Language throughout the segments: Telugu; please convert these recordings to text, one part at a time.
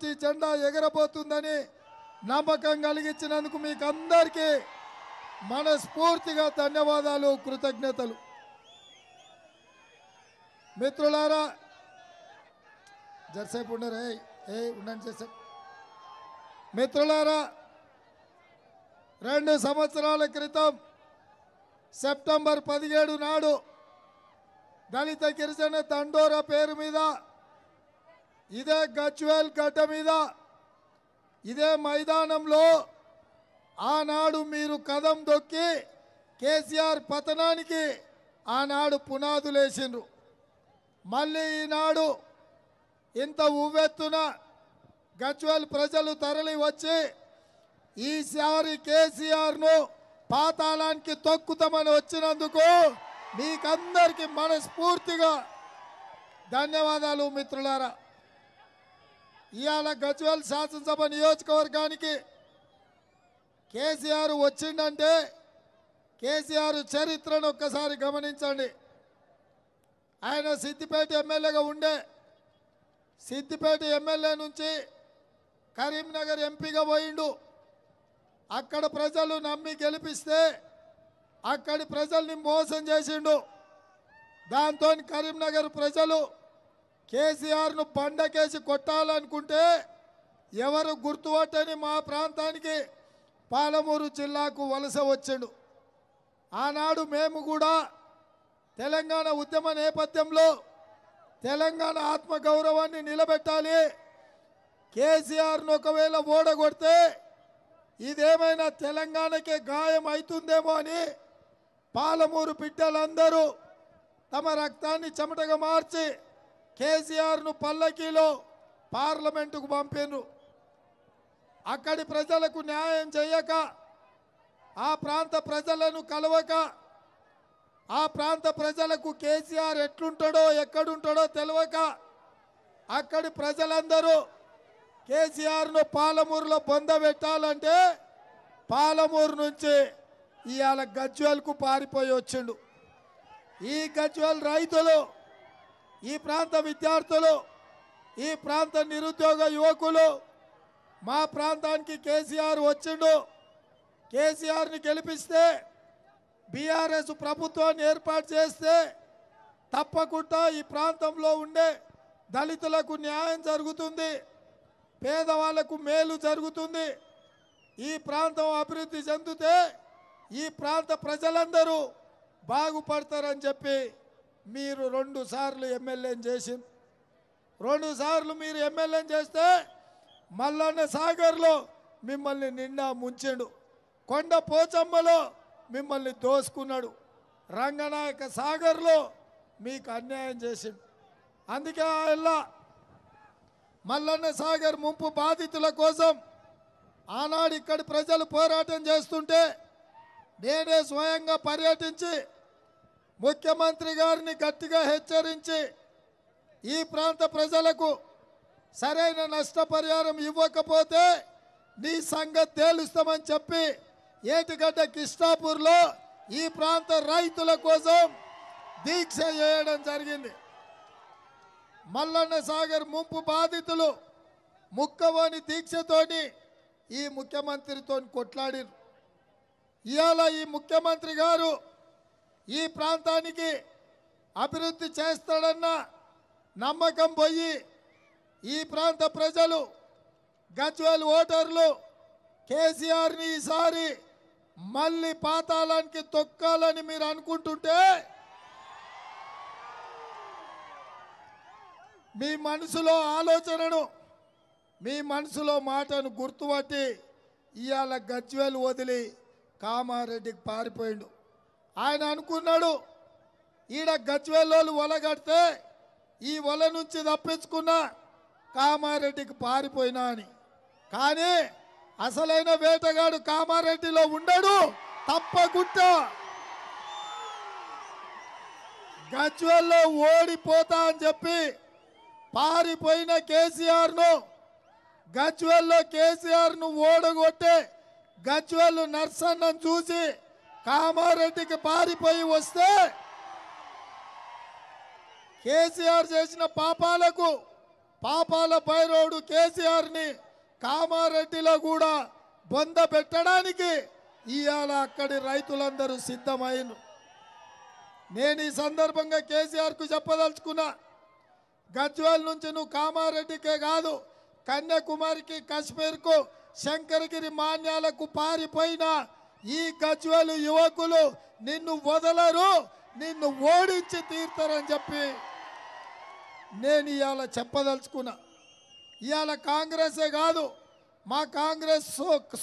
పార్టీ జెండా ఎగరబోతుందని నమ్మకం కలిగించినందుకు మీకు అందరికీ మనస్ఫూర్తిగా ధన్యవాదాలు కృతజ్ఞతలు మిత్రులారా జరసేపు ఉండరే ఏ ఉండండి చేసేపు మిత్రులారా రెండు సంవత్సరాల క్రితం సెప్టెంబర్ పదిహేడు నాడు దళిత గిరిజన తండోరా పేరు మీద ఇదే గచ్వేల్ గడ్డ మీద ఇదే మైదానంలో ఆనాడు మీరు కదం దొక్కి కేసీఆర్ పతనానికి ఆనాడు పునాదులేసిండ్రు మళ్ళీ ఈనాడు ఇంత ఉవ్వెత్తున గజ్వల్ ప్రజలు తరలి వచ్చి ఈసారి కేసీఆర్ను పాతాళానికి తొక్కుతామని వచ్చినందుకు మీకందరికీ మనస్ఫూర్తిగా ధన్యవాదాలు మిత్రులారా ఇవాళ గజ్వేల్ శాసనసభ నియోజకవర్గానికి కేసీఆర్ వచ్చిండంటే కేసీఆర్ చరిత్రను ఒక్కసారి గమనించండి ఆయన సిద్దిపేట ఎమ్మెల్యేగా ఉండే సిద్దిపేట ఎమ్మెల్యే నుంచి కరీంనగర్ ఎంపీగా పోయిండు అక్కడ ప్రజలు నమ్మి గెలిపిస్తే అక్కడి ప్రజల్ని మోసం చేసిండు దాంతో కరీంనగర్ ప్రజలు కేసీఆర్ను బండకేసి కొట్టాలనుకుంటే ఎవరు గుర్తుపట్టని మా ప్రాంతానికి పాలమూరు జిల్లాకు వలస వచ్చాడు ఆనాడు మేము కూడా తెలంగాణ ఉద్యమ నేపథ్యంలో తెలంగాణ ఆత్మగౌరవాన్ని నిలబెట్టాలి కేసీఆర్ను ఒకవేళ ఓడగొడితే ఇదేమైనా తెలంగాణకే గాయం అవుతుందేమో అని పాలమూరు బిడ్డలందరూ తమ రక్తాన్ని చెమటగా మార్చి కేసీఆర్ను పల్లకీలో పార్లమెంటుకు పంపిండ్రు అక్కడి ప్రజలకు న్యాయం చేయక ఆ ప్రాంత ప్రజలను కలవక ఆ ప్రాంత ప్రజలకు కేసీఆర్ ఎట్లుంటాడో ఎక్కడుంటాడో తెలియక అక్కడి ప్రజలందరూ కేసీఆర్ను పాలమూరులో బొంద పెట్టాలంటే పాలమూరు నుంచి ఇవాళ గజ్వల్కు పారిపోయి వచ్చిండు ఈ గజ్వల్ రైతులు ఈ ప్రాంత విద్యార్థులు ఈ ప్రాంత నిరుద్యోగ యువకులు మా ప్రాంతానికి కేసీఆర్ వచ్చిండు కేసీఆర్ని గెలిపిస్తే బీఆర్ఎస్ ప్రభుత్వాన్ని ఏర్పాటు చేస్తే తప్పకుండా ఈ ప్రాంతంలో ఉండే దళితులకు న్యాయం జరుగుతుంది పేదవాళ్లకు మేలు జరుగుతుంది ఈ ప్రాంతం అభివృద్ధి చెందితే ఈ ప్రాంత ప్రజలందరూ బాగుపడతారని చెప్పి మీరు రెండు సార్లు ఎమ్మెల్యేని చేసి రెండు సార్లు మీరు ఎమ్మెల్యేని చేస్తే మల్లన్న సాగర్లో మిమ్మల్ని నిండా ముంచాడు కొండ పోచమ్మలో మిమ్మల్ని దోసుకున్నాడు రంగనాయక సాగర్లో మీకు అన్యాయం చేసిండు అందుకే ఆయన మల్లన్న సాగర్ ముంపు బాధితుల కోసం ఆనాడు ఇక్కడి ప్రజలు పోరాటం చేస్తుంటే నేనే స్వయంగా పర్యటించి ముఖ్యమంత్రి గారిని గట్టిగా హెచ్చరించి ఈ ప్రాంత ప్రజలకు సరైన నష్టపరిహారం ఇవ్వకపోతే నీ సంగతి తేలుస్తామని చెప్పి ఏటిగడ్డ కిష్టాపూర్లో ఈ ప్రాంత రైతుల కోసం దీక్ష చేయడం జరిగింది మల్లన్న సాగర్ ముంపు బాధితులు ముక్కవోని దీక్షతోని ఈ ముఖ్యమంత్రితో కొట్లాడిరు ఇవాళ ఈ ముఖ్యమంత్రి గారు ఈ ప్రాంతానికి అభివృద్ధి చేస్తాడన్న నమ్మకం పోయి ఈ ప్రాంత ప్రజలు గజ్వేల్ ఓటర్లు కేసీఆర్ని ఈసారి మళ్ళీ పాతాళానికి తొక్కాలని మీరు అనుకుంటుంటే మీ మనసులో ఆలోచనను మీ మనసులో మాటను గుర్తుపట్టి ఇవాళ గజ్వేలు వదిలి కామారెడ్డికి పారిపోయిండు ఆయన అనుకున్నాడు ఈడ గజ్వేలోళ్ళు వల కడితే ఈ వల నుంచి తప్పించుకున్న కామారెడ్డికి పారిపోయినా అని కానీ అసలైన వేటగాడు కామారెడ్డిలో ఉండడు తప్పకుండా గజ్వెల్లో ఓడిపోతా అని చెప్పి పారిపోయిన కేసీఆర్ను గజ్వెల్లో కేసీఆర్ను ఓడగొట్టే గజ్వెల్ నర్సన్నను చూసి కామారెడ్డికి పారిపోయి వస్తే కేసీఆర్ చేసిన పాపాలకు పాపాల పైరోడు కేసీఆర్ని కామారెడ్డిలో కూడా బొంద పెట్టడానికి ఇవాళ అక్కడి రైతులందరూ సిద్ధమైన నేను ఈ సందర్భంగా కేసీఆర్కు చెప్పదలుచుకున్నా గజ్వాల్ నుంచి నువ్వు కామారెడ్డికే కాదు కన్యాకుమారికి కాశ్మీర్కు శంకరగిరి మాన్యాలకు పారిపోయినా ఈ గజ్వేలు యువకులు నిన్ను వదలరు నిన్ను ఓడించి తీర్తారని చెప్పి నేను ఇవాళ చెప్పదలుచుకున్నా ఇవాళ కాంగ్రెసే కాదు మా కాంగ్రెస్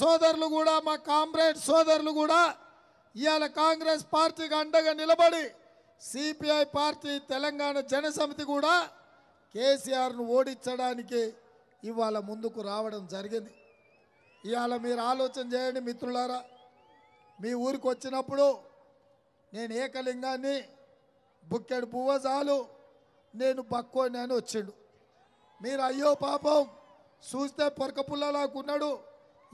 సోదరులు కూడా మా కామ్రేడ్ సోదరులు కూడా ఇవాళ కాంగ్రెస్ పార్టీకి అండగా నిలబడి సిపిఐ పార్టీ తెలంగాణ జనసమితి కూడా కేసీఆర్ను ఓడించడానికి ఇవాళ ముందుకు రావడం జరిగింది ఇవాళ మీరు ఆలోచన చేయండి మిత్రులారా మీ ఊరికి వచ్చినప్పుడు నేను ఏకలింగాన్ని బుక్కెడు చాలు నేను బక్కోని అని వచ్చిండు మీరు అయ్యో పాపం చూస్తే పొరక పుల్లలాకున్నాడు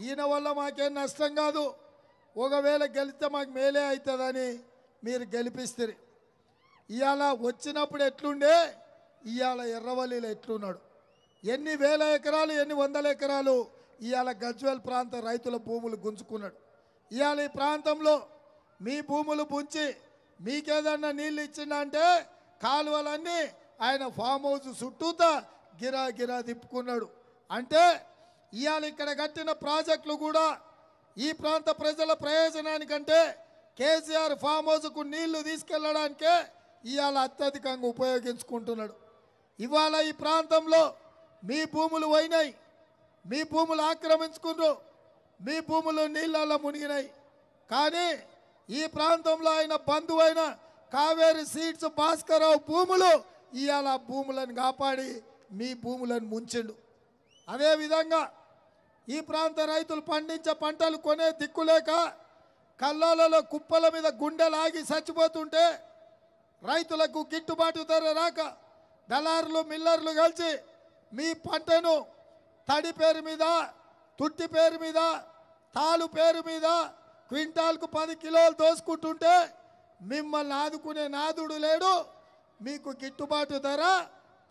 ఈయన వల్ల మాకేం నష్టం కాదు ఒకవేళ గెలిస్తే మాకు మేలే అవుతుందని మీరు గెలిపిస్తారు ఇవాళ వచ్చినప్పుడు ఎట్లుండే ఇవాళ ఎర్రవల్లిలో ఎట్లున్నాడు ఎన్ని వేల ఎకరాలు ఎన్ని వందల ఎకరాలు ఇవాళ గజ్వేల్ ప్రాంత రైతుల భూములు గుంజుకున్నాడు ఇవాళ ఈ ప్రాంతంలో మీ భూములు పుంచి మీకేదన్నా నీళ్ళు ఇచ్చిందంటే కాలువలన్నీ ఆయన ఫామ్ హౌస్ చుట్టూతా గిరా గిరా తిప్పుకున్నాడు అంటే ఇవాళ ఇక్కడ కట్టిన ప్రాజెక్టులు కూడా ఈ ప్రాంత ప్రజల ప్రయోజనానికంటే కేసీఆర్ ఫామ్ హౌస్కు నీళ్లు తీసుకెళ్లడానికే ఇవాళ అత్యధికంగా ఉపయోగించుకుంటున్నాడు ఇవాళ ఈ ప్రాంతంలో మీ భూములు పోయినాయి మీ భూములు ఆక్రమించుకున్నారు మీ భూములు నీళ్ళల్లో మునిగినాయి కానీ ఈ ప్రాంతంలో ఆయన బంధువైన కావేరి సీడ్స్ భాస్కరరావు భూములు ఇవాళ భూములను కాపాడి మీ భూములను ముంచిండు అదేవిధంగా ఈ ప్రాంత రైతులు పండించే పంటలు కొనే దిక్కులేక కల్లాలలో కుప్పల మీద గుండెలాగి చచ్చిపోతుంటే రైతులకు గిట్టుబాటు ధర రాక దళారులు మిల్లర్లు కలిసి మీ పంటను తడి పేరు మీద తుట్టి పేరు మీద తాలు పేరు మీద క్వింటాల్కు పది కిలోలు దోసుకుంటుంటే మిమ్మల్ని ఆదుకునే నాదుడు లేడు మీకు గిట్టుబాటు ధర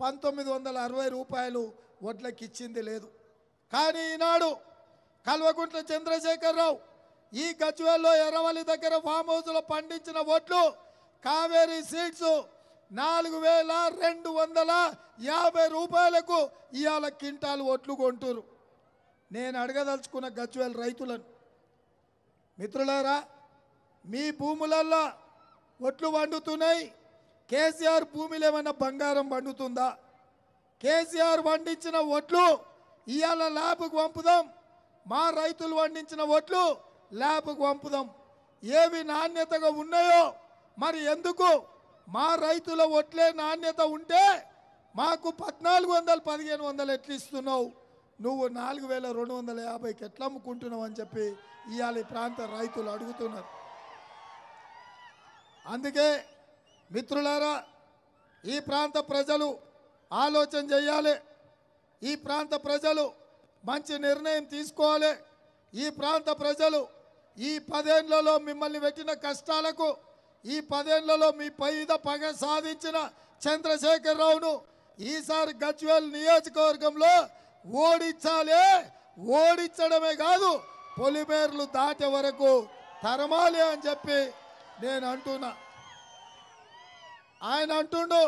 పంతొమ్మిది వందల అరవై రూపాయలు వడ్లకి ఇచ్చింది లేదు కానీ ఈనాడు కల్వకుంట్ల చంద్రశేఖరరావు ఈ గజ్వేల్లో ఎర్రవల్లి దగ్గర ఫామ్ హౌస్లో పండించిన వడ్లు కావేరీ సీడ్స్ నాలుగు వేల రెండు వందల యాభై రూపాయలకు ఇవాళ క్వింటాలు వడ్లు కొంటురు నేను అడగదలుచుకున్న గజ్వేల్ రైతులను మిత్రులారా మీ భూములల్లో ఒట్లు వండుతున్నాయి కేసీఆర్ భూమిలో ఏమైనా బంగారం వండుతుందా కేసీఆర్ వండించిన ఒట్లు ఇవాళ ల్యాబ్కు పంపుదాం మా రైతులు వండించిన ఒట్లు ల్యాబ్కు పంపుదాం ఏవి నాణ్యతగా ఉన్నాయో మరి ఎందుకు మా రైతుల ఒట్లే నాణ్యత ఉంటే మాకు పద్నాలుగు వందలు పదిహేను వందలు ఎట్లు ఇస్తున్నావు నువ్వు నాలుగు వేల రెండు వందల యాభైకి ఎట్లా అమ్ముకుంటున్నావు అని చెప్పి ఇవాళ ఈ ప్రాంత రైతులు అడుగుతున్నారు అందుకే మిత్రులారా ఈ ప్రాంత ప్రజలు ఆలోచన చేయాలి ఈ ప్రాంత ప్రజలు మంచి నిర్ణయం తీసుకోవాలి ఈ ప్రాంత ప్రజలు ఈ పదేళ్లలో మిమ్మల్ని పెట్టిన కష్టాలకు ఈ పదేళ్లలో మీ పైద పగ సాధించిన చంద్రశేఖరరావును ఈసారి గజ్వేల్ నియోజకవర్గంలో ఓడించాలే ఓడించడమే కాదు పొలిమేర్లు దాటే వరకు తరమాలి అని చెప్పి నేను అంటున్నా ఆయన అంటుండు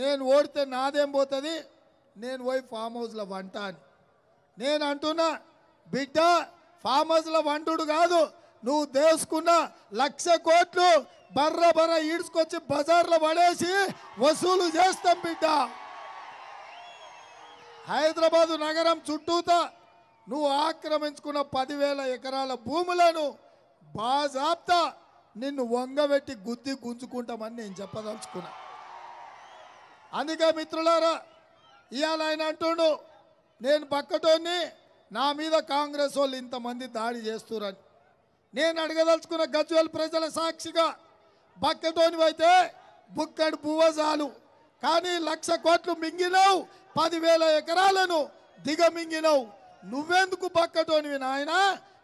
నేను ఓడితే నాదేం పోతుంది నేను పోయి ఫామ్ హౌస్లో వంట అని నేను అంటున్నా బిడ్డ ఫామ్ హౌస్లో వంటుడు కాదు నువ్వు దేసుకున్న లక్ష కోట్లు బర్ర బర్ర ఈడ్చుకొచ్చి బజార్లో పడేసి వసూలు చేస్తాం బిడ్డ హైదరాబాదు నగరం చుట్టూత నువ్వు ఆక్రమించుకున్న పదివేల ఎకరాల భూములను బాజాప్తా నిన్ను వంగబెట్టి గుద్ది గుంజుకుంటామని నేను చెప్పదలుచుకున్నా అందుకే మిత్రులారా ఇవాళ ఆయన అంటుండు నేను పక్కటోని నా మీద కాంగ్రెస్ వాళ్ళు ఇంతమంది దాడి చేస్తురని నేను అడగదలుచుకున్న గజ్వల్ ప్రజల సాక్షిగా అయితే బుక్కడు బువ్వ చాలు కానీ లక్ష కోట్లు మింగినవు పదివేల ఎకరాలను దిగమింగినవు నువ్వెందుకు బక్కటోనివి నాయన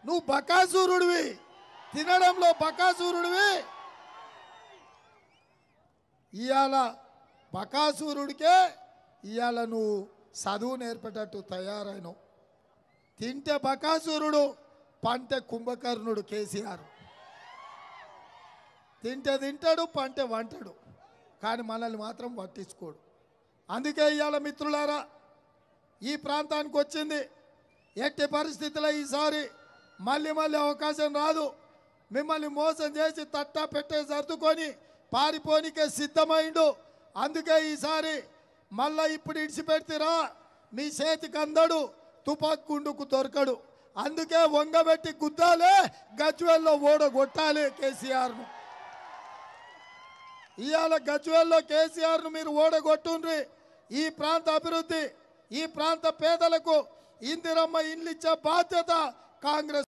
నువ్వు బకాసూరుడివి తినడంలో బకాసూరుడివి ఇవాళ బకాసూరుడికే ఇవాళ నువ్వు చదువు నేర్పేటట్టు తయారైనవు తింటే బకాసూరుడు పంటే కుంభకర్ణుడు కేసీఆర్ తింటే తింటాడు పంటే వంటడు కానీ మనల్ని మాత్రం పట్టించుకోడు అందుకే ఇవాళ మిత్రులారా ఈ ప్రాంతానికి వచ్చింది ఎట్టి పరిస్థితుల్లో ఈసారి మళ్ళీ మళ్ళీ అవకాశం రాదు మిమ్మల్ని మోసం చేసి తట్టా పెట్టే సర్దుకొని పారిపోనికే సిద్ధమైండు అందుకే ఈసారి మళ్ళా ఇప్పుడు ఇడిచిపెడితేరా మీ చేతికి అందడు తుపాకుండుకు దొరకడు అందుకే వంగబెట్టి గుద్దాలే గజ్వెల్లో ఓడగొట్టాలి కేసీఆర్ను ఇవాళ గజ్వేల్లో కేసీఆర్ను మీరు ఓడగొట్టుండ్రి ఈ ప్రాంత అభివృద్ధి ఈ ప్రాంత పేదలకు ఇందిరమ్మ ఇల్లిచ్చే బాధ్యత కాంగ్రెస్